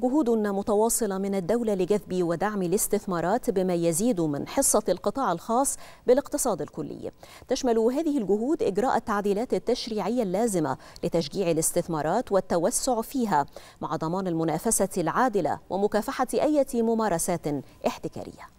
جهود متواصلة من الدولة لجذب ودعم الاستثمارات بما يزيد من حصة القطاع الخاص بالاقتصاد الكلي تشمل هذه الجهود إجراء التعديلات التشريعية اللازمة لتشجيع الاستثمارات والتوسع فيها مع ضمان المنافسة العادلة ومكافحة أي ممارسات احتكارية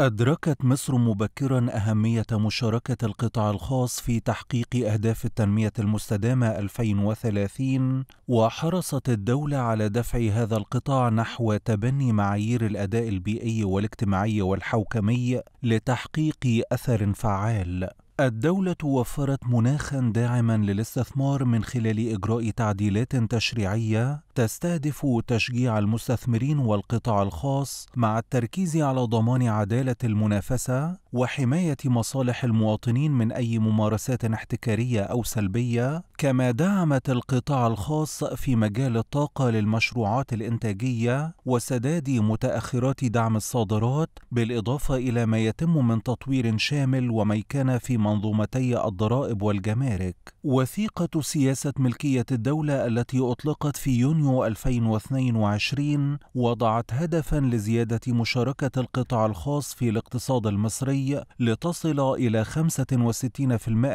أدركت مصر مبكرا أهمية مشاركة القطاع الخاص في تحقيق أهداف التنمية المستدامة 2030 وحرصت الدولة على دفع هذا القطاع نحو تبني معايير الأداء البيئي والاجتماعي والحوكمي لتحقيق أثر فعال الدولة وفرت مناخا داعما للاستثمار من خلال إجراء تعديلات تشريعية تستهدف تشجيع المستثمرين والقطاع الخاص مع التركيز على ضمان عداله المنافسه وحمايه مصالح المواطنين من اي ممارسات احتكاريه او سلبيه كما دعمت القطاع الخاص في مجال الطاقه للمشروعات الانتاجيه وسداد متاخرات دعم الصادرات بالاضافه الى ما يتم من تطوير شامل وميكنه في منظومتي الضرائب والجمارك وثيقه سياسه ملكيه الدوله التي اطلقت في يونيو يونيو 2022 وضعت هدفا لزيادة مشاركة القطاع الخاص في الاقتصاد المصري لتصل إلى 65%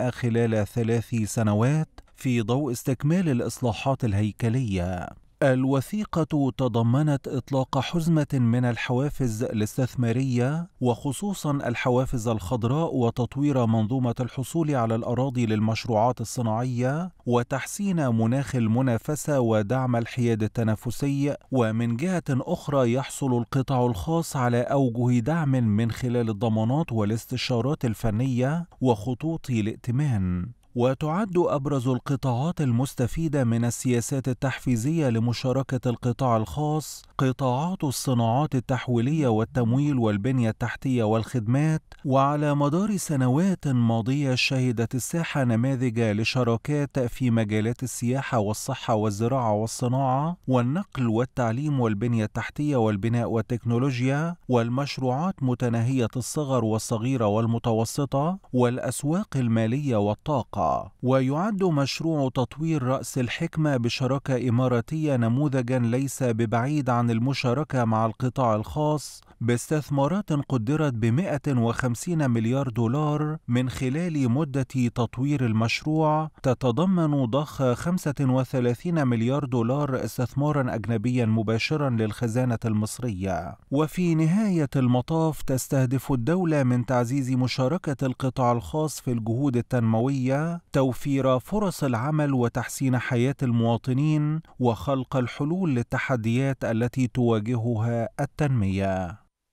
خلال ثلاث سنوات في ضوء استكمال الإصلاحات الهيكلية الوثيقة تضمنت إطلاق حزمة من الحوافز الاستثمارية وخصوصا الحوافز الخضراء وتطوير منظومة الحصول على الأراضي للمشروعات الصناعية وتحسين مناخ المنافسة ودعم الحياد التنافسي ومن جهة أخرى يحصل القطاع الخاص على أوجه دعم من خلال الضمانات والاستشارات الفنية وخطوط الائتمان وتعد أبرز القطاعات المستفيدة من السياسات التحفيزية لمشاركة القطاع الخاص قطاعات الصناعات التحويلية والتمويل والبنية التحتية والخدمات، وعلى مدار سنوات ماضية شهدت الساحة نماذج لشراكات في مجالات السياحة والصحة والزراعة والصناعة والنقل والتعليم والبنية التحتية والبناء والتكنولوجيا، والمشروعات متناهية الصغر والصغيرة والمتوسطة، والأسواق المالية والطاقة. ويعد مشروع تطوير رأس الحكمة بشراكة إماراتية نموذجا ليس ببعيد عن المشاركة مع القطاع الخاص باستثمارات قدرت ب 150 مليار دولار من خلال مدة تطوير المشروع تتضمن ضخ 35 مليار دولار استثمارا أجنبيا مباشرا للخزانة المصرية وفي نهاية المطاف تستهدف الدولة من تعزيز مشاركة القطاع الخاص في الجهود التنموية توفير فرص العمل وتحسين حياة المواطنين وخلق الحلول للتحديات التي تواجهها التنمية